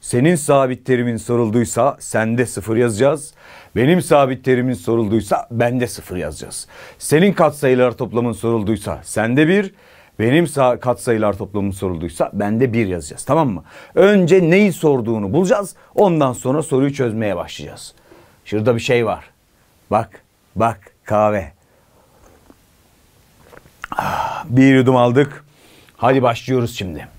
Senin sabit terimin sorulduysa sende sıfır yazacağız. Benim sabit terimin sorulduysa bende sıfır yazacağız. Senin katsayılar toplamın sorulduysa sende bir, benim katsayılar toplamım sorulduysa bende bir yazacağız. Tamam mı? Önce neyi sorduğunu bulacağız. Ondan sonra soruyu çözmeye başlayacağız. Şurada bir şey var. Bak, bak kahve. Ah, bir yudum aldık. Hadi başlıyoruz şimdi.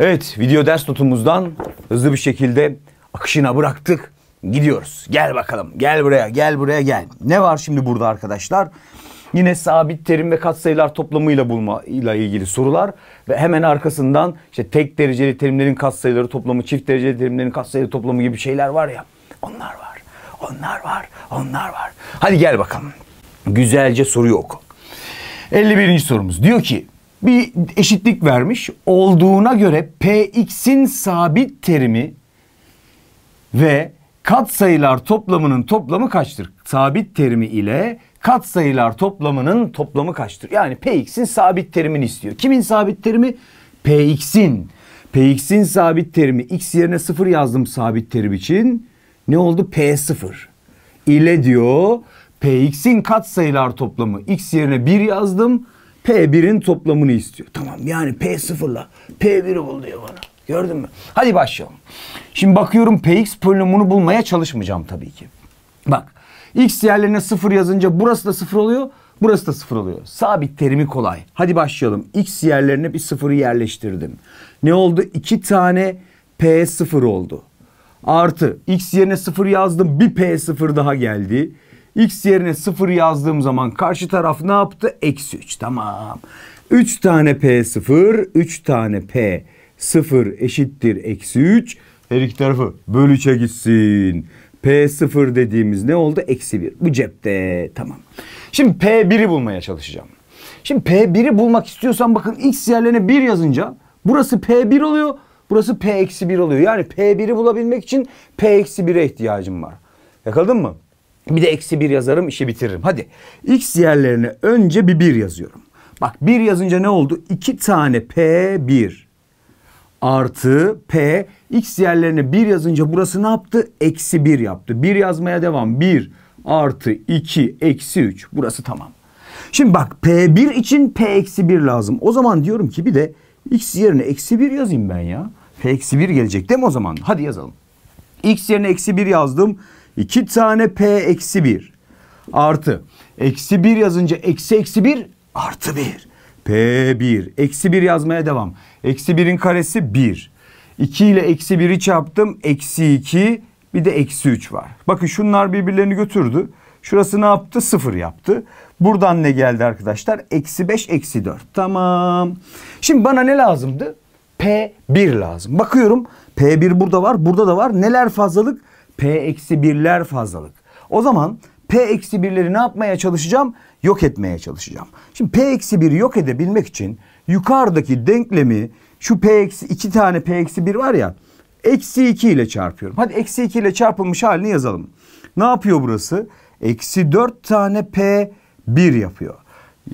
Evet video ders notumuzdan hızlı bir şekilde akışına bıraktık. Gidiyoruz. Gel bakalım. Gel buraya. Gel buraya gel. Ne var şimdi burada arkadaşlar? Yine sabit terim ve katsayılar toplamıyla bulma ile ilgili sorular ve hemen arkasından işte tek dereceli terimlerin katsayıları toplamı, çift dereceli terimlerin katsayıları toplamı gibi şeyler var ya. Onlar var. Onlar var. Onlar var. Hadi gel bakalım. Güzelce soruyu oku. 51. sorumuz diyor ki bir eşitlik vermiş. Olduğuna göre Px'in sabit terimi ve katsayılar toplamının toplamı kaçtır? Sabit terimi ile katsayılar toplamının toplamı kaçtır? Yani Px'in sabit terimini istiyor. Kimin sabit terimi? Px'in. Px'in sabit terimi x yerine 0 yazdım sabit terim için. Ne oldu? P0 ile diyor Px'in katsayılar toplamı x yerine 1 yazdım. P1'in toplamını istiyor. Tamam yani p sıfırla P1'i bul diyor bana. Gördün mü? Hadi başlayalım. Şimdi bakıyorum Px polinomunu bulmaya çalışmayacağım tabii ki. Bak x yerlerine sıfır yazınca burası da sıfır oluyor. Burası da sıfır oluyor. Sabit terimi kolay. Hadi başlayalım. X yerlerine bir 0'ı yerleştirdim. Ne oldu? İki tane p sıfır oldu. Artı x yerine sıfır yazdım. Bir p sıfır daha geldi. X yerine 0 yazdığım zaman karşı taraf ne yaptı? Eksi 3 tamam. 3 tane P0 3 tane P0 eşittir eksi 3. Her iki tarafı 3'e gitsin. P0 dediğimiz ne oldu? Eksi 1. Bu cepte tamam. Şimdi P1'i bulmaya çalışacağım. Şimdi P1'i bulmak istiyorsan bakın X yerlerine 1 yazınca burası P1 oluyor. Burası P-1 oluyor. Yani P1'i bulabilmek için P-1'e ihtiyacım var. Yakaladın mı? Bir de eksi bir yazarım işi bitiririm. Hadi x yerlerine önce bir bir yazıyorum. Bak bir yazınca ne oldu? İki tane p bir artı p x yerlerine bir yazınca burası ne yaptı? Eksi bir yaptı. Bir yazmaya devam. Bir artı iki eksi üç. burası tamam. Şimdi bak p bir için p eksi bir lazım. O zaman diyorum ki bir de x yerine eksi bir yazayım ben ya. p eksi bir gelecek değil mi o zaman? Hadi yazalım. x yerine eksi bir yazdım. 2 tane P eksi 1 artı. Eksi 1 yazınca eksi eksi 1 artı 1. P1. Eksi 1 yazmaya devam. Eksi 1'in karesi 1. 2 ile eksi 1'i çarptım. Eksi 2 bir de eksi 3 var. Bakın şunlar birbirlerini götürdü. Şurası ne yaptı? 0 yaptı. Buradan ne geldi arkadaşlar? Eksi 5, eksi 4. Tamam. Şimdi bana ne lazımdı? P1 lazım. Bakıyorum P1 burada var, burada da var. Neler fazlalık? P-1'ler fazlalık. O zaman P-1'leri ne yapmaya çalışacağım? Yok etmeye çalışacağım. Şimdi P-1'i yok edebilmek için yukarıdaki denklemi şu P- iki tane P-1 var ya eksi 2 ile çarpıyorum. Hadi eksi 2 ile çarpılmış halini yazalım. Ne yapıyor burası? Eksi 4 tane P1 yapıyor.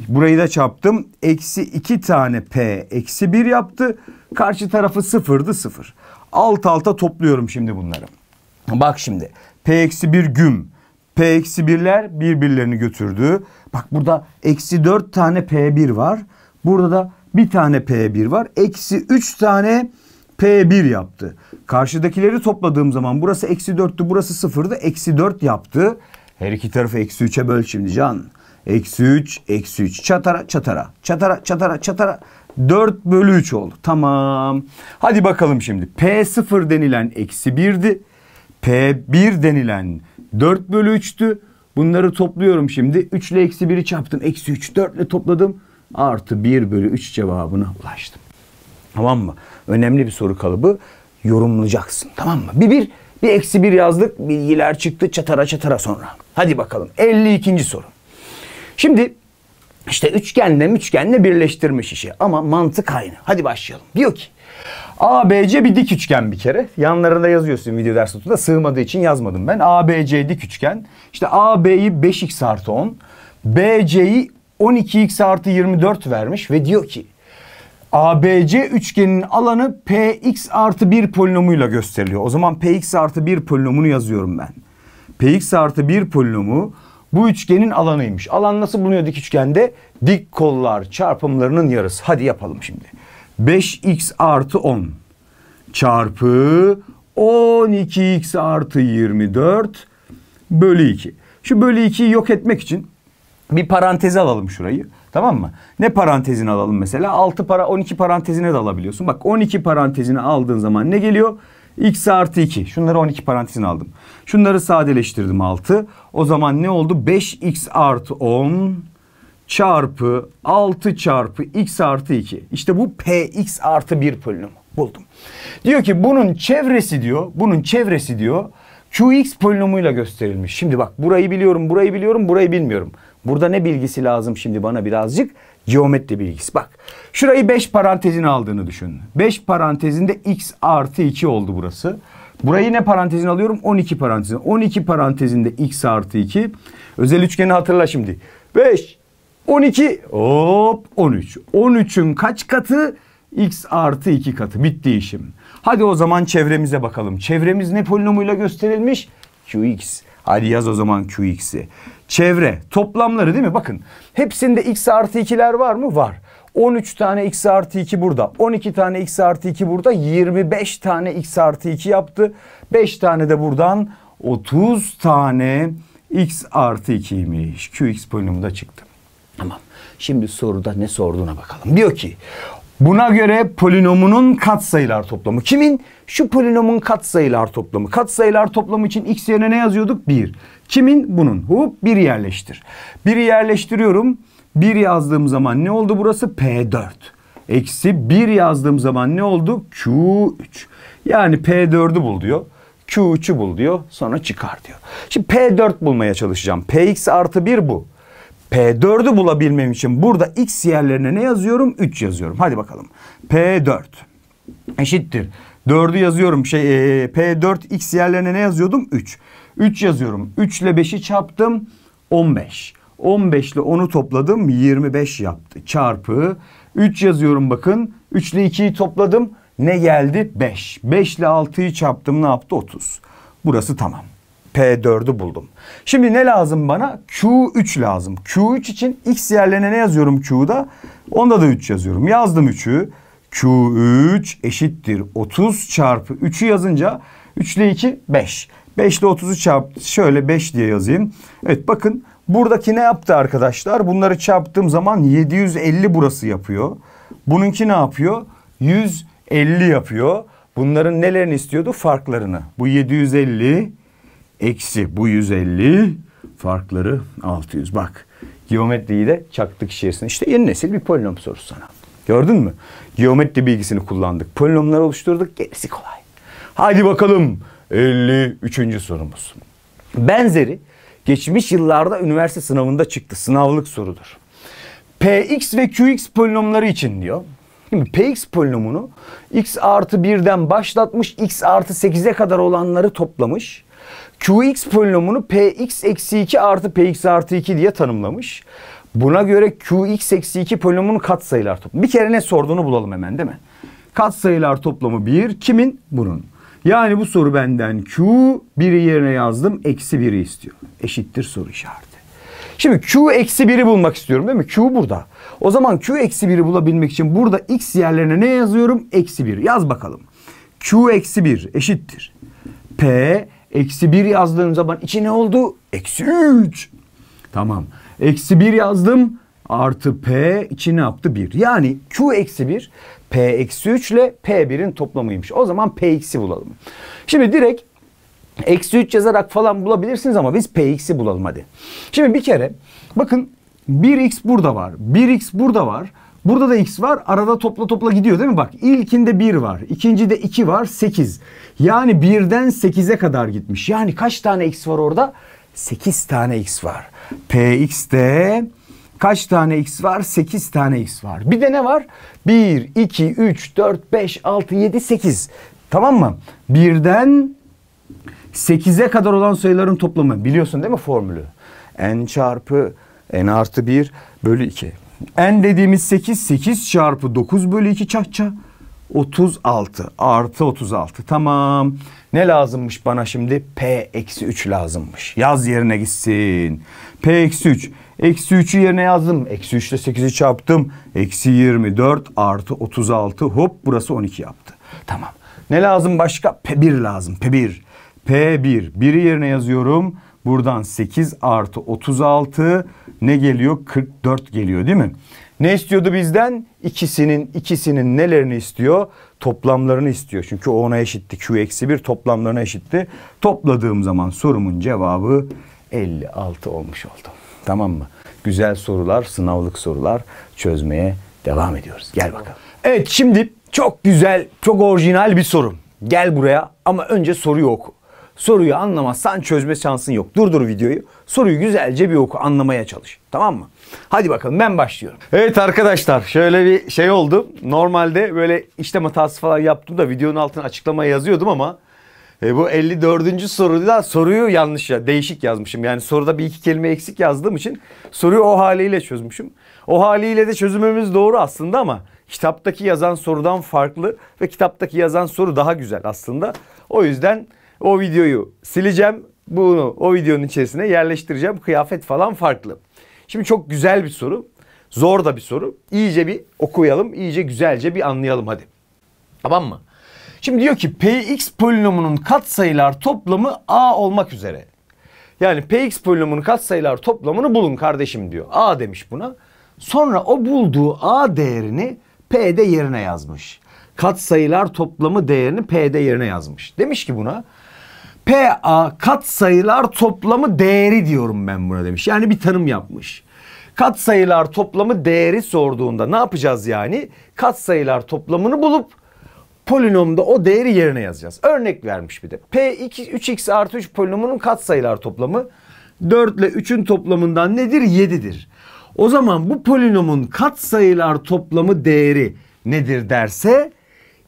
Burayı da çarptım. Eksi 2 tane P eksi 1 yaptı. Karşı tarafı sıfırdı sıfır. Alt alta topluyorum şimdi bunları. Bak şimdi P-1 eksi güm. P-1'ler eksi birbirlerini götürdü. Bak burada eksi 4 tane P1 var. Burada da bir tane P1 var. Eksi 3 tane P1 yaptı. Karşıdakileri topladığım zaman burası eksi 4'tü burası 0'dı. Eksi 4 yaptı. Her iki tarafı eksi 3'e böl şimdi Can. Eksi 3, eksi 3. Çatara, çatara, çatara, çatara, çatara. 4 bölü 3 oldu. Tamam. Hadi bakalım şimdi. P0 denilen eksi 1'di. P1 denilen 4 bölü 3'tü. Bunları topluyorum şimdi. 3 ile eksi 1'i çarptım. Eksi 3, 4 ile topladım. Artı 1 bölü 3 cevabına ulaştım. Tamam mı? Önemli bir soru kalıbı. Yorumlayacaksın. Tamam mı? Bir bir, bir eksi 1 yazdık. Bilgiler çıktı çatara çatara sonra. Hadi bakalım. 52. soru. Şimdi işte üçgenle üçgenle birleştirmiş işi. Ama mantık aynı. Hadi başlayalım. Diyor ki ABC bir dik üçgen bir kere. Yanlarında yazıyorsun video ders notunda. Sığmadığı için yazmadım ben. ABC dik üçgen. İşte AB'yi 5x artı 10. BC'yi 12x artı 24 vermiş ve diyor ki ABC üçgeninin alanı Px artı 1 polinomuyla gösteriliyor. O zaman Px artı 1 polinomunu yazıyorum ben. Px artı 1 polinomu bu üçgenin alanıymış. Alan nasıl bulunuyor dik üçgende? Dik kollar çarpımlarının yarısı. Hadi yapalım şimdi. 5x artı 10 çarpı 12x artı 24 bölü 2. Şu bölü 2'yi yok etmek için bir parantezi alalım şurayı. Tamam mı? Ne parantezini alalım mesela? 6 para 12 parantezine de alabiliyorsun. Bak 12 parantezini aldığın zaman ne geliyor? x artı 2. Şunları 12 parantezine aldım. Şunları sadeleştirdim 6. O zaman ne oldu? 5x artı 10 çarpı 6 çarpı x artı 2. İşte bu px artı 1 polinomu buldum. Diyor ki bunun çevresi diyor, bunun çevresi diyor qx polinomuyla gösterilmiş. Şimdi bak burayı biliyorum, burayı biliyorum, burayı bilmiyorum. Burada ne bilgisi lazım şimdi bana birazcık? Geometri bilgisi. Bak şurayı 5 parantezin aldığını düşün. 5 parantezinde x artı 2 oldu burası. Burayı ne parantezine alıyorum? 12 parantezine. 12 parantezinde x artı 2. Özel üçgeni hatırla şimdi. 5, 12 hop 13. 13'ün kaç katı? X artı 2 katı. Bitti işim. Hadi o zaman çevremize bakalım. Çevremiz ne polinomuyla gösterilmiş? Qx. Hadi yaz o zaman Qx'i. Çevre toplamları değil mi? Bakın hepsinde x artı 2'ler var mı? Var. 13 tane x artı 2 burada. 12 tane x artı 2 burada. 25 tane x artı 2 yaptı. 5 tane de buradan 30 tane x artı 2'ymiş. Qx polinomu da çıktı. Tamam. Şimdi soruda ne sorduğuna bakalım. Diyor ki Buna göre polinomunun katsayılar toplamı. Kimin? Şu polinomun katsayılar toplamı. Katsayılar toplamı için x yerine ne yazıyorduk? 1. Kimin? Bunun. Hop 1 yerleştir. 1'i yerleştiriyorum. 1 yazdığım zaman ne oldu burası? P4. Eksi 1 yazdığım zaman ne oldu? Q3. Yani P4'ü bul diyor. Q3'ü bul diyor. Sonra çıkar diyor. Şimdi P4 bulmaya çalışacağım. Px artı 1 bu. P4'ü bulabilmem için burada x yerlerine ne yazıyorum? 3 yazıyorum. Hadi bakalım. P4 eşittir. 4'ü yazıyorum. Şey, e, P4 x yerlerine ne yazıyordum? 3. 3 yazıyorum. 3 ile 5'i çarptım. 15. 15 ile 10'u topladım. 25 yaptı. Çarpı 3 yazıyorum bakın. 3 ile 2'yi topladım. Ne geldi? 5. 5 ile 6'yı çarptım ne yaptı? 30. Burası tamam. P4'ü buldum. Şimdi ne lazım bana? Q3 lazım. Q3 için X yerlerine ne yazıyorum Q'da? Onda da 3 yazıyorum. Yazdım 3'ü. Q3 eşittir 30 çarpı 3'ü yazınca 3 ile 2 5. 5 ile 30'u çarp şöyle 5 diye yazayım. Evet bakın buradaki ne yaptı arkadaşlar? Bunları çarptığım zaman 750 burası yapıyor. Bununki ne yapıyor? 150 yapıyor. Bunların nelerini istiyordu? Farklarını. Bu 750 eksi bu 150 farkları 600. Bak geometriyi de çaktık içerisine. İşte yeni nesil bir polinom sorusu sana. Gördün mü? Geometri bilgisini kullandık. Polinomlar oluşturduk. Gerisi kolay. Hadi bakalım 53. sorumuz. Benzeri geçmiş yıllarda üniversite sınavında çıktı. Sınavlık sorudur. Px ve Qx polinomları için diyor. Şimdi Px polinomunu x artı 1'den başlatmış x artı 8'e kadar olanları toplamış. Qx polinomunu px eksi 2 artı px artı 2 diye tanımlamış. Buna göre Qx eksi 2 polinomunun katsayılar toplamı. Bir kere ne sorduğunu bulalım hemen değil mi? Katsayılar toplamı 1. Kimin? Bunun. Yani bu soru benden Q 1'i yerine yazdım. Eksi 1'i istiyor. Eşittir soru işareti. Şimdi Q eksi 1'i bulmak istiyorum değil mi? Q burada. O zaman Q eksi 1'i bulabilmek için burada X yerlerine ne yazıyorum? Eksi 1. Yaz bakalım. Q eksi 1 eşittir. P Eksi 1 yazdığım zaman 2 ne oldu? Eksi 3. Tamam. Eksi 1 yazdım. Artı P 2 ne yaptı? 1. Yani Q eksi 1 P eksi 3 ile P1'in toplamıymış. O zaman p Px'i bulalım. Şimdi direkt eksi 3 yazarak falan bulabilirsiniz ama biz p Px'i bulalım hadi. Şimdi bir kere bakın 1x burada var. 1x burada var. Burada da x var. Arada topla topla gidiyor değil mi? Bak ilkinde 1 var. de 2 var. 8. Yani 1'den 8'e kadar gitmiş. Yani kaç tane x var orada? 8 tane x var. Px'de kaç tane x var? 8 tane x var. Bir de ne var? 1, 2, 3, 4, 5, 6, 7, 8. Tamam mı? 1'den 8'e kadar olan sayıların toplamı. Biliyorsun değil mi formülü? n çarpı n artı 1 bölü 2 n dediğimiz 8 8 çarpı 9 bölü 2 çakça çah 36 artı 36 tamam. Ne lazımmış bana şimdi? P eksi 3 lazımmış. Yaz yerine gitsin. P eksi 3. Eksi 3'ü yerine yazdım. Eksi 3 ile 8'i çarptım. Eksi 24 artı 36 hop burası 12 yaptı. Tamam. Ne lazım başka? P1 lazım. P1. P1. 1'i yerine yazıyorum. Buradan 8 artı 36 ne geliyor? 44 geliyor değil mi? Ne istiyordu bizden? İkisinin ikisinin nelerini istiyor? Toplamlarını istiyor. Çünkü o ona eşitti. Q eksi 1 toplamlarına eşitti. Topladığım zaman sorumun cevabı 56 olmuş oldu. Tamam mı? Güzel sorular, sınavlık sorular çözmeye devam ediyoruz. Gel bakalım. Evet şimdi çok güzel, çok orijinal bir soru. Gel buraya ama önce soruyu oku. Soruyu anlamazsan çözme şansın yok. Durdur videoyu. Soruyu güzelce bir oku anlamaya çalış. Tamam mı? Hadi bakalım ben başlıyorum. Evet arkadaşlar şöyle bir şey oldu. Normalde böyle işlem hatası falan yaptım da videonun altına açıklama yazıyordum ama e, bu 54. soruda soruyu yanlış ya değişik yazmışım. Yani soruda bir iki kelime eksik yazdığım için soruyu o haliyle çözmüşüm. O haliyle de çözümümüz doğru aslında ama kitaptaki yazan sorudan farklı ve kitaptaki yazan soru daha güzel aslında. O yüzden o videoyu sileceğim. Bunu o videonun içerisine yerleştireceğim. Kıyafet falan farklı. Şimdi çok güzel bir soru. Zor da bir soru. İyice bir okuyalım. iyice güzelce bir anlayalım hadi. Tamam mı? Şimdi diyor ki Px polinomunun katsayılar toplamı A olmak üzere. Yani Px polinomunun katsayılar toplamını bulun kardeşim diyor. A demiş buna. Sonra o bulduğu A değerini P'de yerine yazmış. Katsayılar toplamı değerini P'de yerine yazmış. Demiş ki buna PA kat sayılar toplamı değeri diyorum ben buna demiş. Yani bir tanım yapmış. Kat sayılar toplamı değeri sorduğunda ne yapacağız yani? Kat sayılar toplamını bulup polinomda o değeri yerine yazacağız. Örnek vermiş bir de. P2 3x artı 3 polinomunun kat sayılar toplamı 4 ile 3'ün toplamından nedir? 7'dir. O zaman bu polinomun kat sayılar toplamı değeri nedir derse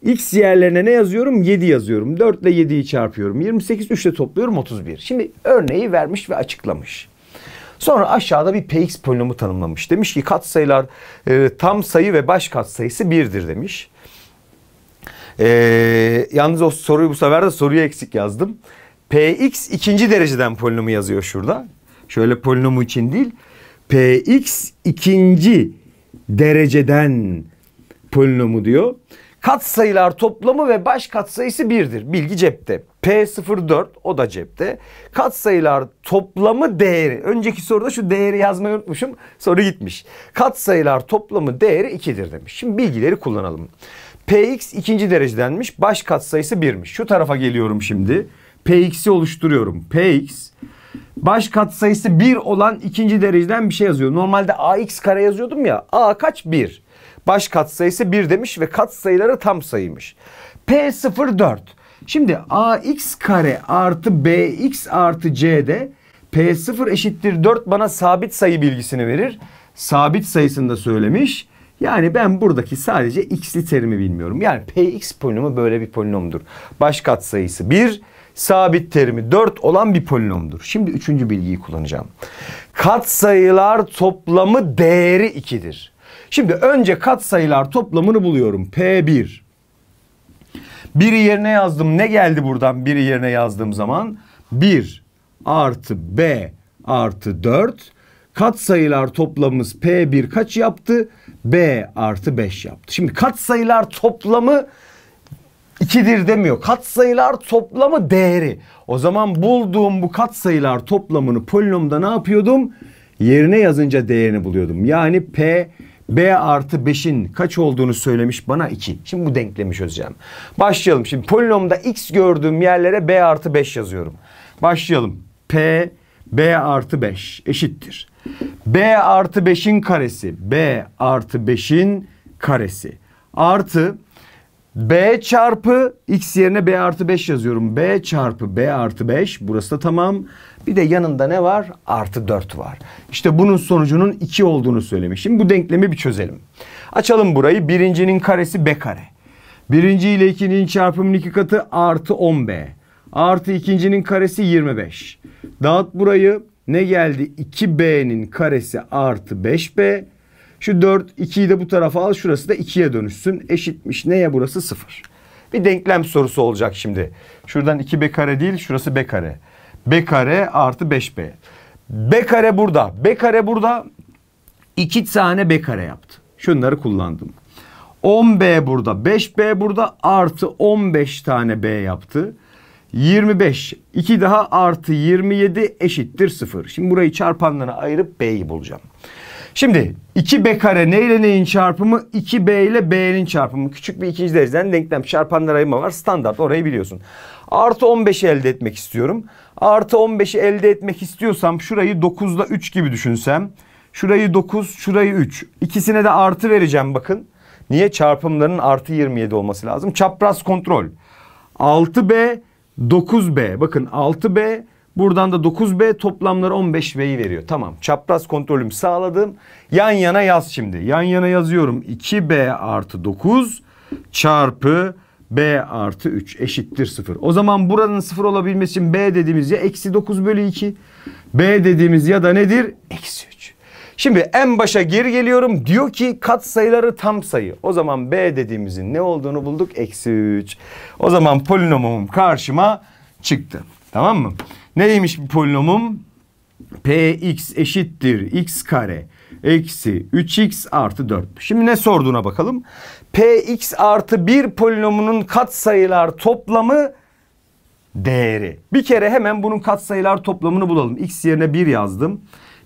X yerlerine ne yazıyorum? 7 yazıyorum. 4 ile 7'yi çarpıyorum. 28 3 ile topluyorum 31. Şimdi örneği vermiş ve açıklamış. Sonra aşağıda bir px polinomu tanımlamış. Demiş ki katsayılar e, tam sayı ve baş katsayısı 1'dir demiş. E, yalnız o soruyu bu sefer de soruya eksik yazdım. px ikinci dereceden polinomu yazıyor şurada. Şöyle polinomu için değil. px ikinci dereceden polinomu diyor. Katsayılar toplamı ve baş katsayısı 1'dir. Bilgi cepte. P04 o da cepte. Katsayılar toplamı değeri. Önceki soruda şu değeri yazmayı unutmuşum. Soru gitmiş. Katsayılar toplamı değeri 2'dir demiş. Şimdi bilgileri kullanalım. Px ikinci derecedenmiş. Baş katsayısı 1'miş. Şu tarafa geliyorum şimdi. Px'i oluşturuyorum. Px baş katsayısı 1 olan ikinci dereceden bir şey yazıyor. Normalde ax kare yazıyordum ya. A kaç? 1. Baş katsayısı 1 demiş ve katsayıları tam sayıymış. P04. Şimdi ax kare artı bx artı c'de p0 eşittir 4 bana sabit sayı bilgisini verir. Sabit sayısını da söylemiş. Yani ben buradaki sadece x'li terimi bilmiyorum. Yani px polinomu böyle bir polinomdur. Baş katsayısı 1, sabit terimi 4 olan bir polinomdur. Şimdi üçüncü bilgiyi kullanacağım. Katsayılar toplamı değeri 2'dir. Şimdi önce katsayılar toplamını buluyorum. P1. Biri yerine yazdım. Ne geldi buradan biri yerine yazdığım zaman? 1 artı B artı 4. Katsayılar toplamımız P1 kaç yaptı? B artı 5 yaptı. Şimdi katsayılar toplamı 2'dir demiyor. Katsayılar toplamı değeri. O zaman bulduğum bu katsayılar toplamını polinomda ne yapıyordum? Yerine yazınca değerini buluyordum. Yani P B artı 5'in kaç olduğunu söylemiş bana 2. Şimdi bu denklemi çözeceğim. Başlayalım. Şimdi polinomda x gördüğüm yerlere B artı 5 yazıyorum. Başlayalım. P B artı 5 eşittir. B artı 5'in karesi. B artı 5'in karesi. Artı B çarpı x yerine b artı 5 yazıyorum. B çarpı b artı 5 burası da tamam. Bir de yanında ne var? Artı 4 var. İşte bunun sonucunun 2 olduğunu söylemişim. Bu denklemi bir çözelim. Açalım burayı. Birincinin karesi b kare. Birinci ile ikincinin çarpımının iki katı artı 10b. Artı ikincinin karesi 25. Dağıt burayı. Ne geldi? 2b'nin karesi artı 5b şu 4 2'yi de bu tarafa al. Şurası da 2'ye dönüşsün. Eşitmiş neye burası? 0. Bir denklem sorusu olacak şimdi. Şuradan 2b kare değil şurası b kare. b kare artı 5b. b kare burada. b kare burada. 2 tane b kare yaptı. Şunları kullandım. 10b burada. 5b burada. Artı 15 tane b yaptı. 25. 2 daha artı 27 eşittir 0. Şimdi burayı çarpanlara ayırıp b'yi bulacağım. Şimdi 2b kare ne neyin çarpımı? 2b ile b'nin çarpımı. Küçük bir ikinci dereceden denklem. Çarpanlar ayırma var. Standart orayı biliyorsun. Artı 15'i elde etmek istiyorum. Artı 15'i elde etmek istiyorsam şurayı 9'da 3 gibi düşünsem. Şurayı 9, şurayı 3. İkisine de artı vereceğim bakın. Niye? Çarpımların artı 27 olması lazım. Çapraz kontrol. 6b, 9b. Bakın 6b, Buradan da 9B toplamları 15B'yi veriyor. Tamam çapraz kontrolüm sağladım. Yan yana yaz şimdi. Yan yana yazıyorum. 2B artı 9 çarpı B artı 3 eşittir 0. O zaman buranın 0 olabilmesi için B dediğimiz ya eksi 9 bölü 2. B dediğimiz ya da nedir? Eksi 3. Şimdi en başa geri geliyorum. Diyor ki kat sayıları tam sayı. O zaman B dediğimizin ne olduğunu bulduk? Eksi 3. O zaman polinomum karşıma çıktı. Tamam mı? Neymiş bir polinomum? Px eşittir x kare eksi 3x artı 4. Şimdi ne sorduğuna bakalım. Px artı 1 polinomunun katsayılar toplamı değeri. Bir kere hemen bunun katsayılar toplamını bulalım. X yerine 1 yazdım.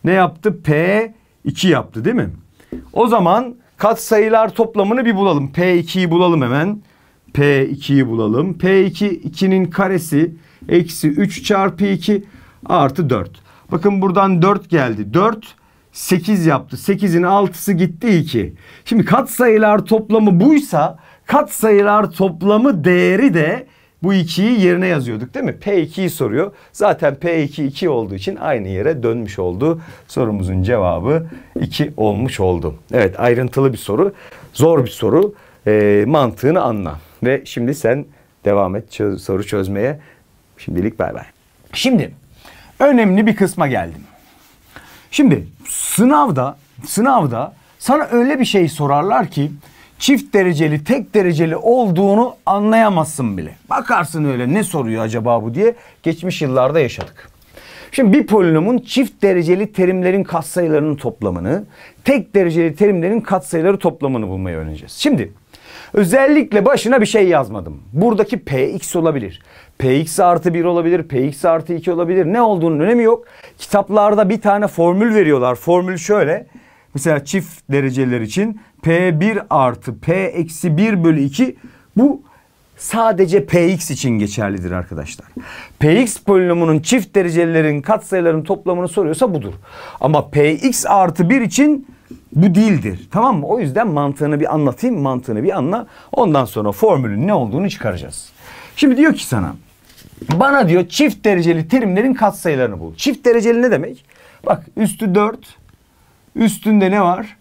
Ne yaptı? P 2 yaptı değil mi? O zaman katsayılar toplamını bir bulalım. P2'yi bulalım hemen. P2'yi bulalım. P2 2'nin karesi Eksi 3 çarpı 2 artı 4. Bakın buradan 4 geldi. 4 8 yaptı. 8'in 6'sı gitti 2. Şimdi katsayılar toplamı buysa katsayılar toplamı değeri de bu 2'yi yerine yazıyorduk değil mi? P2'yi soruyor. Zaten P2 2 olduğu için aynı yere dönmüş oldu. Sorumuzun cevabı 2 olmuş oldu. Evet ayrıntılı bir soru. Zor bir soru. E, mantığını anla. Ve şimdi sen devam et çöz, soru çözmeye. Şimdilik bay bay. Şimdi önemli bir kısma geldim. Şimdi sınavda sınavda sana öyle bir şey sorarlar ki çift dereceli tek dereceli olduğunu anlayamazsın bile. Bakarsın öyle ne soruyor acaba bu diye geçmiş yıllarda yaşadık. Şimdi bir polinomun çift dereceli terimlerin katsayılarının toplamını, tek dereceli terimlerin katsayıları toplamını bulmayı öğreneceğiz. Şimdi özellikle başına bir şey yazmadım. Buradaki px olabilir. Px artı 1 olabilir, Px artı 2 olabilir. Ne olduğunun önemi yok. Kitaplarda bir tane formül veriyorlar. Formül şöyle. Mesela çift dereceler için P1 artı P eksi 1 bölü 2 bu sadece Px için geçerlidir arkadaşlar. Px polinomunun çift derecelerin katsayılarının toplamını soruyorsa budur. Ama Px artı 1 için bu değildir. Tamam mı? O yüzden mantığını bir anlatayım. Mantığını bir anla. Ondan sonra formülün ne olduğunu çıkaracağız. Şimdi diyor ki sana bana diyor çift dereceli terimlerin katsayılarını bul. Çift dereceli ne demek? Bak üstü 4. Üstünde ne var?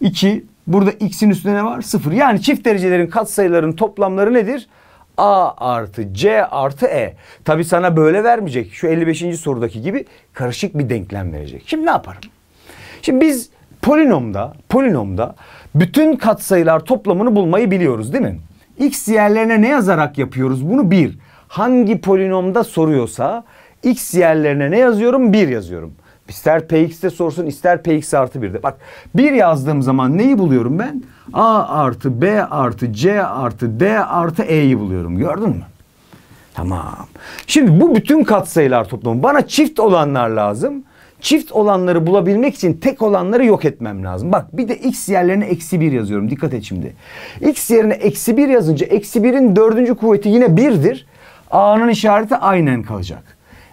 2. Burada x'in üstünde ne var? 0. Yani çift derecelerin katsayılarının toplamları nedir? A artı C artı E. Tabi sana böyle vermeyecek. Şu 55. sorudaki gibi karışık bir denklem verecek. Şimdi ne yaparım? Şimdi biz polinomda, polinomda bütün katsayılar toplamını bulmayı biliyoruz değil mi? X yerlerine ne yazarak yapıyoruz bunu? 1 hangi polinomda soruyorsa x yerlerine ne yazıyorum? 1 yazıyorum. İster px'te sorsun ister px artı 1'de. Bak 1 yazdığım zaman neyi buluyorum ben? a artı b artı c artı d artı e'yi buluyorum. Gördün mü? Tamam. Şimdi bu bütün katsayılar toplamı. Bana çift olanlar lazım. Çift olanları bulabilmek için tek olanları yok etmem lazım. Bak bir de x yerlerine eksi 1 yazıyorum. Dikkat et şimdi. x yerine eksi 1 yazınca eksi 1'in dördüncü kuvveti yine 1'dir. A'nın işareti aynen kalacak.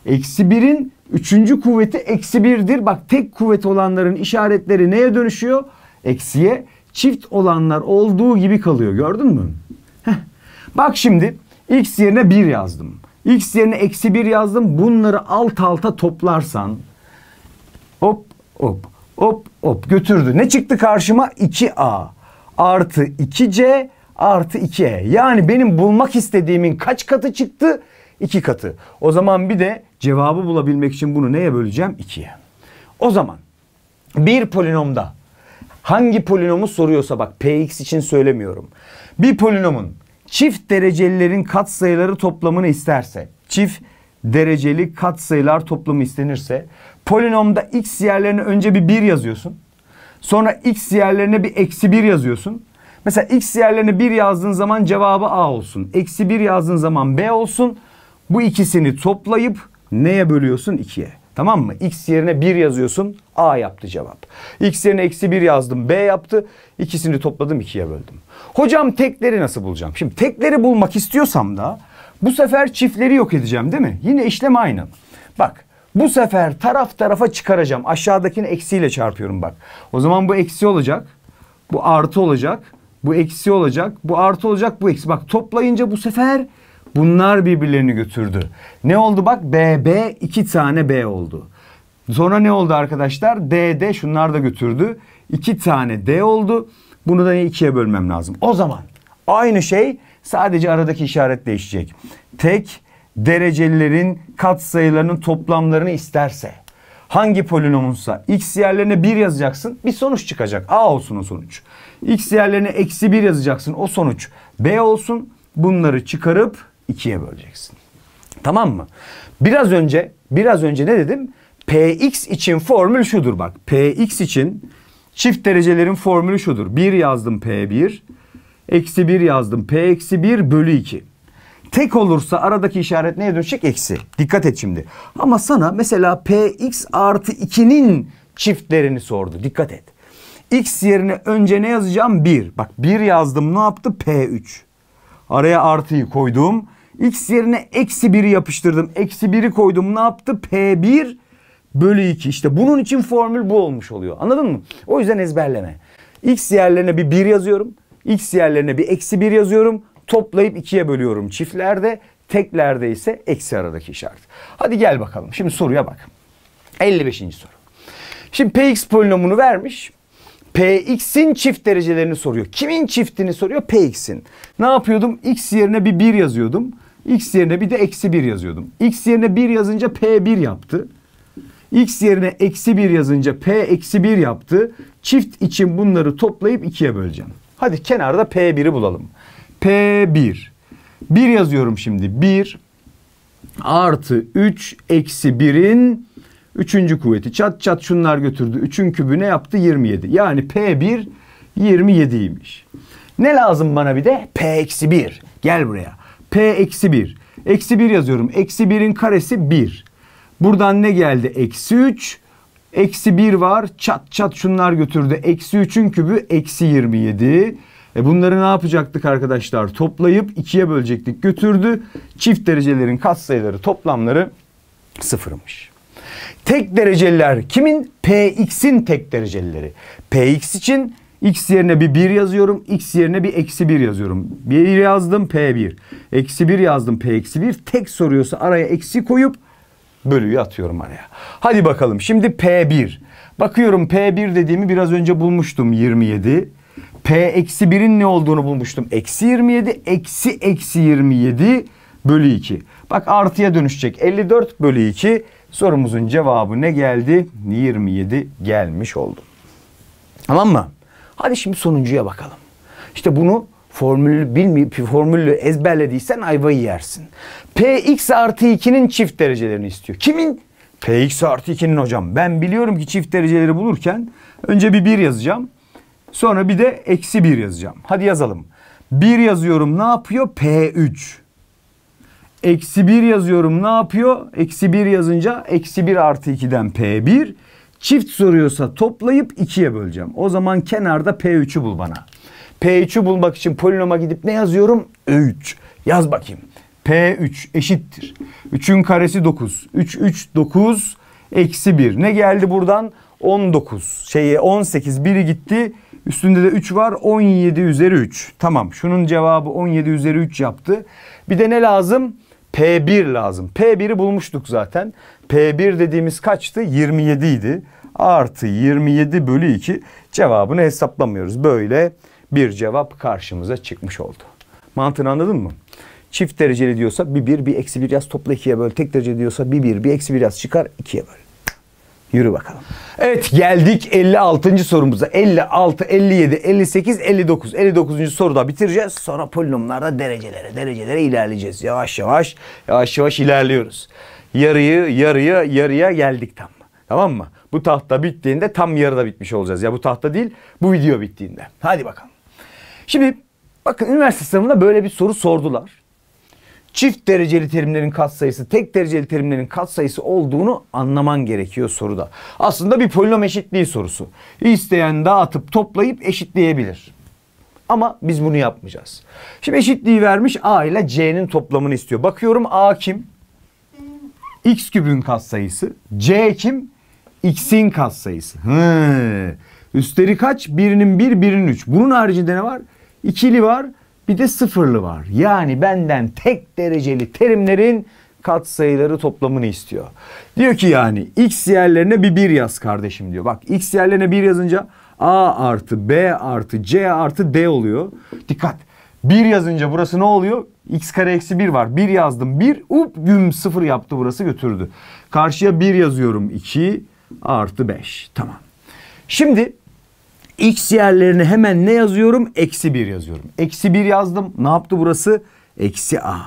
Eksi birin üçüncü kuvveti eksi birdir. Bak tek kuvvet olanların işaretleri neye dönüşüyor? Eksiye. Çift olanlar olduğu gibi kalıyor. Gördün mü? Heh. Bak şimdi x yerine 1 yazdım. X yerine eksi 1 yazdım. Bunları alt alta toplarsan hop hop hop hop götürdü. Ne çıktı karşıma? 2a artı 2c artı 2 Yani benim bulmak istediğimin kaç katı çıktı? 2 katı. O zaman bir de cevabı bulabilmek için bunu neye böleceğim? 2'ye. O zaman bir polinomda hangi polinomu soruyorsa bak px için söylemiyorum. Bir polinomun çift derecelilerin katsayıları toplamını isterse, çift dereceli katsayılar toplamı istenirse polinomda x yerlerine önce bir 1 yazıyorsun. Sonra x yerlerine bir eksi 1 yazıyorsun. Mesela x yerlerine 1 yazdığın zaman cevabı a olsun. Eksi 1 yazdığın zaman b olsun. Bu ikisini toplayıp neye bölüyorsun? 2'ye. Tamam mı? X yerine 1 yazıyorsun. A yaptı cevap. X yerine eksi 1 yazdım. B yaptı. İkisini topladım 2'ye böldüm. Hocam tekleri nasıl bulacağım? Şimdi tekleri bulmak istiyorsam da bu sefer çiftleri yok edeceğim değil mi? Yine işlem aynı. Bak bu sefer taraf tarafa çıkaracağım. Aşağıdakini eksiyle çarpıyorum bak. O zaman bu eksi olacak. Bu artı olacak. Bu eksi olacak. Bu artı olacak. Bu eksi. Bak toplayınca bu sefer bunlar birbirlerini götürdü. Ne oldu bak? BB iki tane B oldu. Sonra ne oldu arkadaşlar? DD şunlar da götürdü. İki tane D oldu. Bunu da ikiye bölmem lazım. O zaman aynı şey sadece aradaki işaret değişecek. Tek derecelilerin katsayılarının toplamlarını isterse hangi polinomunsa x yerlerine 1 yazacaksın bir sonuç çıkacak. A olsun o sonuç. X yerlerine eksi 1 yazacaksın o sonuç. B olsun bunları çıkarıp 2'ye böleceksin. Tamam mı? Biraz önce biraz önce ne dedim? Px için formül şudur bak. Px için çift derecelerin formülü şudur. 1 yazdım P1. Eksi 1 yazdım. P eksi 1 bölü 2. Tek olursa aradaki işaret neye dönüşecek? Eksi. Dikkat et şimdi. Ama sana mesela px artı 2'nin çiftlerini sordu. Dikkat et. X yerine önce ne yazacağım? 1. Bak 1 yazdım ne yaptı? P3. Araya artıyı koydum. X yerine eksi 1'i yapıştırdım. Eksi 1'i koydum ne yaptı? P1 bölü 2. İşte bunun için formül bu olmuş oluyor. Anladın mı? O yüzden ezberleme. X yerlerine bir 1 yazıyorum. X yerlerine bir eksi 1 yazıyorum. Toplayıp ikiye bölüyorum çiftlerde. Teklerde ise eksi aradaki işaret. Hadi gel bakalım. Şimdi soruya bak. 55. soru. Şimdi px polinomunu vermiş. Px'in çift derecelerini soruyor. Kimin çiftini soruyor? Px'in. Ne yapıyordum? X yerine bir 1 yazıyordum. X yerine bir de eksi 1 yazıyordum. X yerine 1 yazınca P1 yaptı. X yerine eksi 1 yazınca P eksi 1 yaptı. Çift için bunları toplayıp 2'ye böleceğim. Hadi kenarda P1'i bulalım. P1. 1 yazıyorum şimdi. 1 artı 3 eksi 1'in 3. kuvveti. Çat çat şunlar götürdü. 3'ün kübü ne yaptı? 27. Yani P1 27'ymiş. Ne lazım bana bir de? P eksi 1. Gel buraya. P eksi 1. Eksi 1 yazıyorum. Eksi 1'in karesi 1. Buradan ne geldi? Eksi 3. Eksi 1 var. Çat çat şunlar götürdü. Eksi 3'ün kübü eksi 27. E bunları ne yapacaktık arkadaşlar? Toplayıp ikiye bölecektik götürdü. Çift derecelerin katsayıları toplamları sıfırmış. Tek dereceliler kimin? Px'in tek derecelileri. Px için x yerine bir 1 yazıyorum. x yerine bir eksi 1 yazıyorum. 1 yazdım p1. Eksi 1 yazdım p eksi 1. Tek soruyorsa araya eksi koyup bölüyü atıyorum araya. Hadi bakalım şimdi p1. Bakıyorum p1 dediğimi biraz önce bulmuştum 27. P-1'in ne olduğunu bulmuştum. Eksi 27 eksi eksi 27 bölü 2. Bak artıya dönüşecek. 54 bölü 2 sorumuzun cevabı ne geldi? 27 gelmiş oldu. Tamam mı? Hadi şimdi sonuncuya bakalım. İşte bunu formülü bilmi formülü ezberlediysen ayvayı yersin. Px artı 2'nin çift derecelerini istiyor. Kimin? Px artı 2'nin hocam. Ben biliyorum ki çift dereceleri bulurken önce bir 1 yazacağım. Sonra bir de eksi 1 yazacağım. Hadi yazalım. 1 yazıyorum ne yapıyor? P3. Eksi 1 yazıyorum ne yapıyor? Eksi 1 yazınca eksi 1 artı 2'den P1. Çift soruyorsa toplayıp 2'ye böleceğim. O zaman kenarda P3'ü bul bana. P3'ü bulmak için polinoma gidip ne yazıyorum? Ö3. Yaz bakayım. P3 eşittir. 3'ün karesi 9. 3, 3, 9, eksi 1. Ne geldi buradan? 19. Şeye 18. Biri gitti. Üstünde de 3 var. 17 üzeri 3. Tamam. Şunun cevabı 17 üzeri 3 yaptı. Bir de ne lazım? P1 lazım. P1'i bulmuştuk zaten. P1 dediğimiz kaçtı? 27 idi. Artı 27 bölü 2 cevabını hesaplamıyoruz. Böyle bir cevap karşımıza çıkmış oldu. Mantığını anladın mı? Çift dereceli diyorsa bir bir bir eksi bir yaz topla ikiye böl. Tek dereceli diyorsa bir bir bir eksi bir yaz çıkar ikiye böl. Yürü bakalım. Evet geldik 56. sorumuza. 56, 57, 58, 59. 59. soruda bitireceğiz. Sonra polinomlarda derecelere, derecelere ilerleyeceğiz. Yavaş yavaş, yavaş yavaş ilerliyoruz. Yarıyı, yarıya, yarıya geldik tam. Tamam mı? Bu tahta bittiğinde tam yarıda bitmiş olacağız. Ya bu tahta değil, bu video bittiğinde. Hadi bakalım. Şimdi bakın üniversite sınavında böyle bir soru sordular çift dereceli terimlerin katsayısı tek dereceli terimlerin katsayısı olduğunu anlaman gerekiyor soruda. Aslında bir polinom eşitliği sorusu. İsteyen dağıtıp toplayıp eşitleyebilir. Ama biz bunu yapmayacağız. Şimdi eşitliği vermiş A ile C'nin toplamını istiyor. Bakıyorum A kim? X kübün katsayısı. C kim? X'in katsayısı. Hı. Üstleri kaç? Birinin bir, birinin üç. Bunun haricinde ne var? İkili var bir de sıfırlı var. Yani benden tek dereceli terimlerin katsayıları toplamını istiyor. Diyor ki yani x yerlerine bir 1 yaz kardeşim diyor. Bak x yerlerine 1 yazınca a artı b artı c artı d oluyor. Dikkat 1 yazınca burası ne oluyor? x kare eksi 1 var. 1 yazdım 1 up güm 0 yaptı burası götürdü. Karşıya 1 yazıyorum 2 artı 5 tamam. Şimdi x yerlerine hemen ne yazıyorum? Eksi 1 yazıyorum. Eksi 1 yazdım. Ne yaptı burası? Eksi a.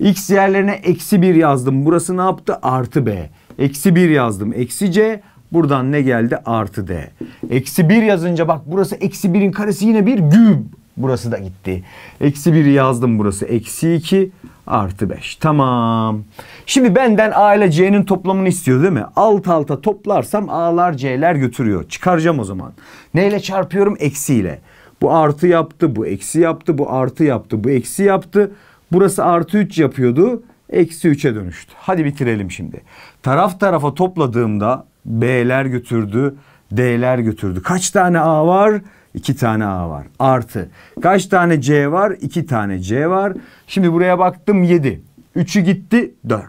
X yerlerine eksi 1 yazdım. Burası ne yaptı? Artı b. Eksi 1 yazdım. Eksi c. Buradan ne geldi? Artı d. Eksi 1 yazınca bak burası eksi 1'in karesi yine bir güb. Burası da gitti. Eksi 1 yazdım burası. Eksi 2 artı 5. Tamam. Şimdi benden A ile C'nin toplamını istiyor değil mi? Alt alta toplarsam A'lar C'ler götürüyor. Çıkaracağım o zaman. Neyle çarpıyorum? Eksiyle. Bu artı yaptı, bu eksi yaptı, bu artı yaptı, bu eksi yaptı. Burası artı 3 yapıyordu. Eksi 3'e dönüştü. Hadi bitirelim şimdi. Taraf tarafa topladığımda B'ler götürdü, D'ler götürdü. Kaç tane A var? 2 tane A var. Artı. Kaç tane C var? 2 tane C var. Şimdi buraya baktım 7. 3'ü gitti 4.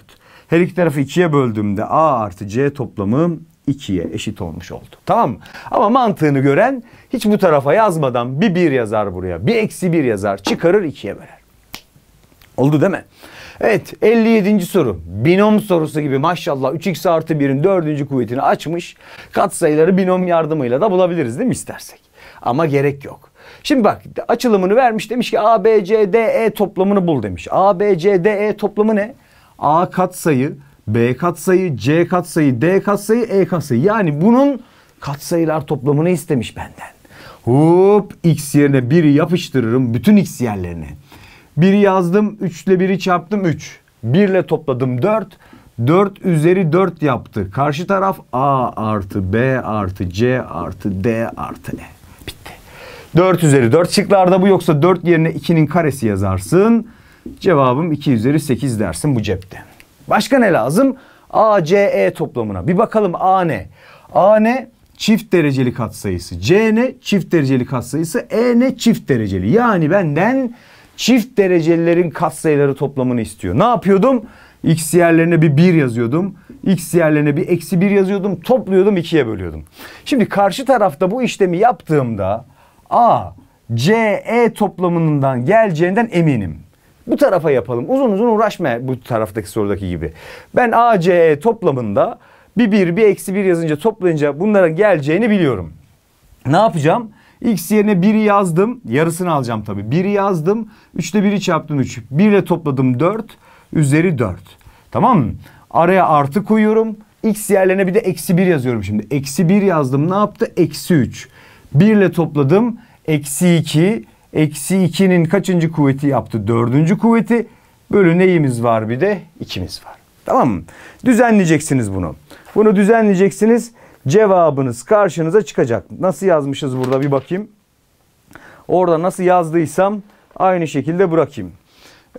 Her iki tarafı 2'ye böldüğümde A artı C toplamı 2'ye eşit olmuş oldu. Tamam Ama mantığını gören hiç bu tarafa yazmadan bir 1 yazar buraya. Bir eksi 1 yazar. Çıkarır 2'ye böler. Oldu değil mi? Evet 57. soru. Binom sorusu gibi maşallah 3x artı 1'in 4. kuvvetini açmış. Katsayıları binom yardımıyla da bulabiliriz değil mi istersek? Ama gerek yok. Şimdi bak açılımını vermiş demiş ki A, B, C, D, E toplamını bul demiş. A, B, C, D, E toplamı ne? A katsayı, B katsayı, C katsayı, D katsayı, E katsayı. Yani bunun katsayılar toplamını istemiş benden. Hop x yerine 1'i yapıştırırım bütün x yerlerine. 1'i yazdım 3 ile 1'i çarptım 3. 1 ile topladım 4. 4 üzeri 4 yaptı. Karşı taraf A artı B artı C artı D artı E. 4 üzeri 4 şıklarda bu yoksa 4 yerine 2'nin karesi yazarsın. Cevabım 2 üzeri 8 dersin bu cepte. Başka ne lazım? A, C, E toplamına. Bir bakalım A ne? A ne? Çift dereceli katsayısı. C ne? Çift dereceli katsayısı. E ne? Çift dereceli. Yani benden çift derecelilerin katsayıları toplamını istiyor. Ne yapıyordum? X yerlerine bir 1 yazıyordum. X yerlerine bir eksi 1 yazıyordum. Topluyordum 2'ye bölüyordum. Şimdi karşı tarafta bu işlemi yaptığımda A, C, E toplamından geleceğinden eminim. Bu tarafa yapalım. Uzun uzun uğraşma bu taraftaki sorudaki gibi. Ben A, C, E toplamında bir bir bir eksi bir yazınca toplayınca bunların geleceğini biliyorum. Ne yapacağım? X yerine 1'i yazdım. Yarısını alacağım tabii. 1'i yazdım. 3'te 1'i çarptım 3. 1 ile topladım 4. Üzeri 4. Tamam mı? Araya artı koyuyorum. X yerlerine bir de eksi 1 yazıyorum şimdi. Eksi 1 yazdım. Ne yaptı? Eksi 3. 1 ile topladım. Eksi 2. Eksi 2'nin kaçıncı kuvveti yaptı? Dördüncü kuvveti. Bölü neyimiz var bir de? 2'miz var. Tamam mı? Düzenleyeceksiniz bunu. Bunu düzenleyeceksiniz. Cevabınız karşınıza çıkacak. Nasıl yazmışız burada bir bakayım. Orada nasıl yazdıysam aynı şekilde bırakayım.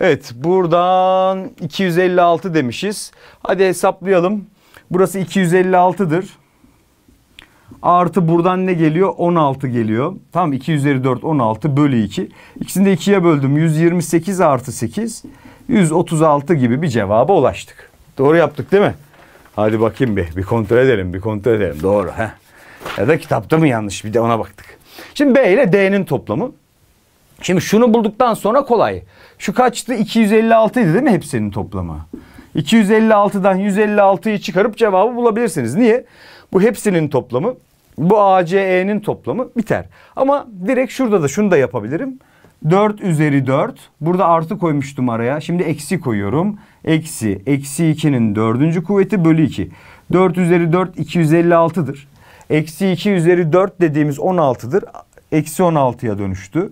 Evet buradan 256 demişiz. Hadi hesaplayalım. Burası 256'dır. Artı buradan ne geliyor? 16 geliyor. Tamam 2 üzeri 4 16 bölü 2. İkisini de 2'ye böldüm. 128 artı 8. 136 gibi bir cevaba ulaştık. Doğru yaptık değil mi? Hadi bakayım bir. Bir kontrol edelim. Bir kontrol edelim. Doğru. Heh. Ya da kitapta mı yanlış? Bir de ona baktık. Şimdi B ile D'nin toplamı. Şimdi şunu bulduktan sonra kolay. Şu kaçtı? 256 idi değil mi hepsinin toplamı? 256'dan 156'yı çıkarıp cevabı bulabilirsiniz. Niye? Bu hepsinin toplamı, bu ACE'nin toplamı biter. Ama direkt şurada da şunu da yapabilirim. 4 üzeri 4. Burada artı koymuştum araya. Şimdi eksi koyuyorum. Eksi. Eksi 2'nin dördüncü kuvveti bölü 2. 4 üzeri 4 256'dır. Eksi 2 üzeri 4 dediğimiz 16'dır. Eksi 16'ya dönüştü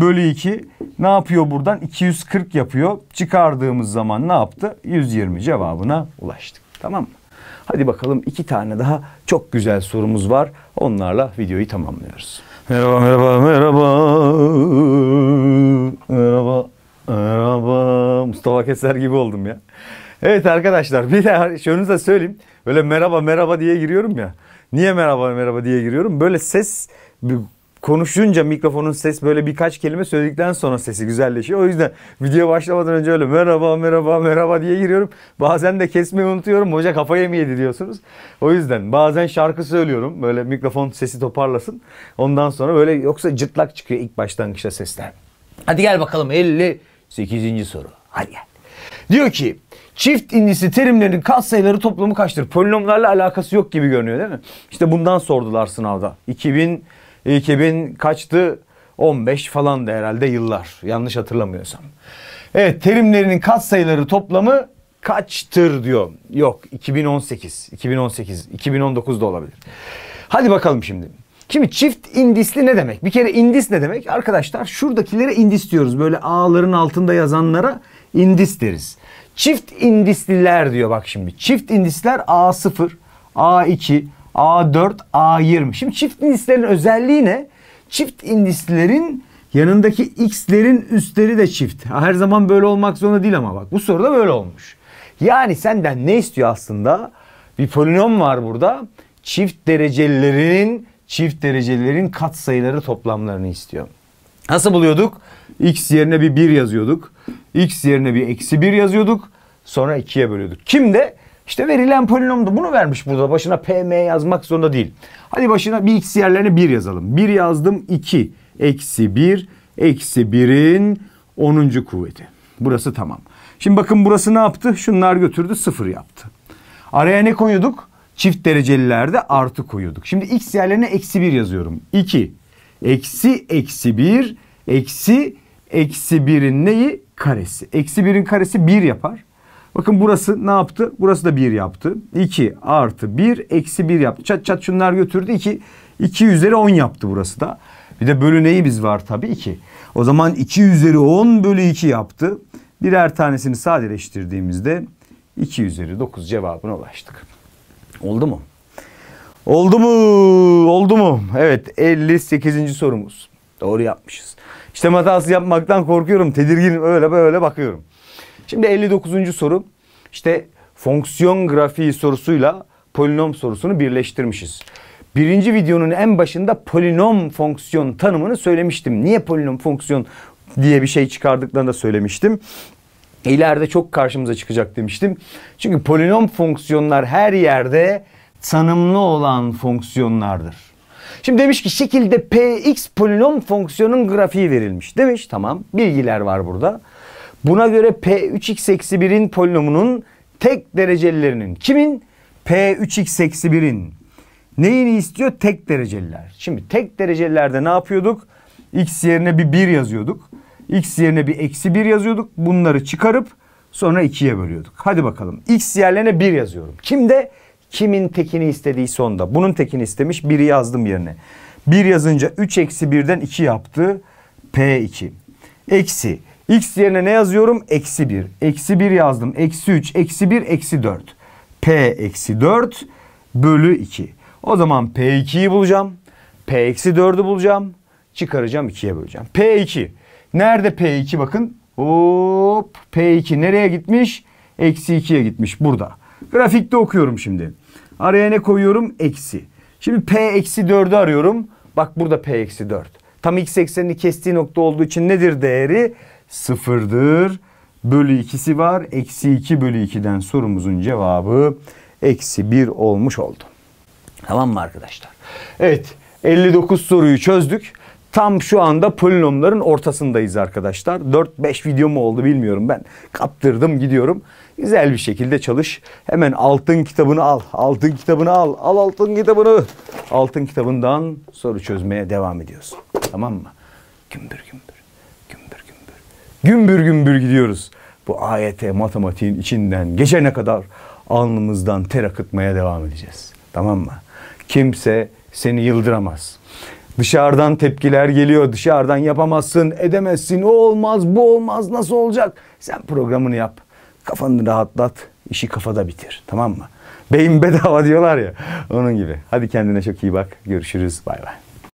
bölü 2 ne yapıyor buradan? 240 yapıyor. Çıkardığımız zaman ne yaptı? 120 cevabına ulaştık. Tamam mı? Hadi bakalım iki tane daha çok güzel sorumuz var. Onlarla videoyu tamamlıyoruz. Merhaba merhaba merhaba. Merhaba. Merhaba. Mustafa Keser gibi oldum ya. Evet arkadaşlar bir de şunu da söyleyeyim. Böyle merhaba merhaba diye giriyorum ya. Niye merhaba merhaba diye giriyorum? Böyle ses konuşunca mikrofonun ses böyle birkaç kelime söyledikten sonra sesi güzelleşiyor. O yüzden video başlamadan önce öyle merhaba merhaba merhaba diye giriyorum. Bazen de kesmeyi unutuyorum. Hoca kafayı mı yedi diyorsunuz. O yüzden bazen şarkı söylüyorum. Böyle mikrofon sesi toparlasın. Ondan sonra böyle yoksa cırtlak çıkıyor ilk baştan başlangıçta sesler. Hadi gel bakalım 58. soru. Hadi gel. Diyor ki çift indisi terimlerin kas sayıları toplamı kaçtır? Polinomlarla alakası yok gibi görünüyor değil mi? İşte bundan sordular sınavda. 2000 2000 kaçtı? 15 falan da herhalde yıllar. Yanlış hatırlamıyorsam. Evet terimlerinin katsayıları toplamı kaçtır diyor. Yok 2018, 2018, 2019 da olabilir. Hadi bakalım şimdi. Şimdi çift indisli ne demek? Bir kere indis ne demek? Arkadaşlar şuradakilere indis diyoruz. Böyle ağların altında yazanlara indis deriz. Çift indisliler diyor bak şimdi. Çift indisler A0, A2, A4, A20. Şimdi çift indislerin özelliği ne? Çift indislerin yanındaki x'lerin üstleri de çift. Her zaman böyle olmak zorunda değil ama bak bu soruda böyle olmuş. Yani senden ne istiyor aslında? Bir polinom var burada. Çift derecelilerin çift derecelilerin katsayıları toplamlarını istiyor. Nasıl buluyorduk? X yerine bir 1 yazıyorduk. X yerine bir eksi 1 yazıyorduk. Sonra 2'ye bölüyorduk. Kimde? İşte verilen polinomda bunu vermiş burada. Başına PM yazmak zorunda değil. Hadi başına bir x yerlerine 1 yazalım. 1 yazdım 2. Eksi 1. Eksi 1'in 10. kuvveti. Burası tamam. Şimdi bakın burası ne yaptı? Şunlar götürdü 0 yaptı. Araya ne koyuyorduk? Çift derecelilerde artı koyuyorduk. Şimdi x yerlerine eksi 1 yazıyorum. 2. Eksi eksi 1. Eksi eksi 1'in neyi? Karesi. Eksi 1'in karesi 1 yapar. Bakın burası ne yaptı? Burası da 1 yaptı. 2 artı 1 eksi 1 yaptı. Çat çat şunlar götürdü. 2, 2 üzeri 10 yaptı burası da. Bir de bölü neyi biz var tabii ki. O zaman 2 üzeri 10 bölü 2 yaptı. Birer tanesini sadeleştirdiğimizde 2 üzeri 9 cevabına ulaştık. Oldu mu? Oldu mu? Oldu mu? Evet 58. sorumuz. Doğru yapmışız. İşte hatası yapmaktan korkuyorum. Tedirginim öyle böyle bakıyorum. Şimdi 59. soru. İşte fonksiyon grafiği sorusuyla polinom sorusunu birleştirmişiz. Birinci videonun en başında polinom fonksiyon tanımını söylemiştim. Niye polinom fonksiyon diye bir şey çıkardıklarını da söylemiştim. İleride çok karşımıza çıkacak demiştim. Çünkü polinom fonksiyonlar her yerde tanımlı olan fonksiyonlardır. Şimdi demiş ki şekilde px polinom fonksiyonun grafiği verilmiş. Demiş tamam bilgiler var burada. Buna göre P3x eksi 1'in polinomunun tek derecelilerinin kimin? P3x eksi 1'in neyini istiyor? Tek dereceliler. Şimdi tek derecelilerde ne yapıyorduk? X yerine bir 1 yazıyorduk. X yerine bir eksi 1 yazıyorduk. Bunları çıkarıp sonra 2'ye bölüyorduk. Hadi bakalım. X yerlerine 1 yazıyorum. Kimde? Kimin tekini istediyse onda. Bunun tekini istemiş. 1'i yazdım yerine. 1 yazınca 3 eksi 1'den 2 yaptı. P2. Eksi X yerine ne yazıyorum? Eksi 1. Eksi 1 yazdım. Eksi 3, eksi 1, eksi 4. P eksi 4 bölü 2. O zaman P2'yi bulacağım. P eksi 4'ü bulacağım. Çıkaracağım 2'ye böleceğim. P2. Nerede P2 bakın. Hop P2 nereye gitmiş? Eksi 2'ye gitmiş burada. Grafikte okuyorum şimdi. Araya ne koyuyorum? Eksi. Şimdi P eksi 4'ü arıyorum. Bak burada P eksi 4. Tam x eksenini kestiği nokta olduğu için nedir değeri? sıfırdır. Bölü ikisi var. Eksi 2 bölü 2'den sorumuzun cevabı eksi 1 olmuş oldu. Tamam mı arkadaşlar? Evet 59 soruyu çözdük. Tam şu anda polinomların ortasındayız arkadaşlar. 4-5 video mu oldu bilmiyorum ben. Kaptırdım gidiyorum. Güzel bir şekilde çalış. Hemen altın kitabını al. Altın kitabını al. Al altın kitabını. Altın kitabından soru çözmeye devam ediyorsun. Tamam mı? Gümbür gümbür. Gümbür gümbür gidiyoruz. Bu ayete matematiğin içinden geçene kadar alnımızdan ter akıtmaya devam edeceğiz. Tamam mı? Kimse seni yıldıramaz. Dışarıdan tepkiler geliyor. Dışarıdan yapamazsın, edemezsin, o olmaz, bu olmaz, nasıl olacak? Sen programını yap. Kafanı rahatlat, işi kafada bitir. Tamam mı? Beyin bedava diyorlar ya. Onun gibi. Hadi kendine çok iyi bak. Görüşürüz. Bay bay.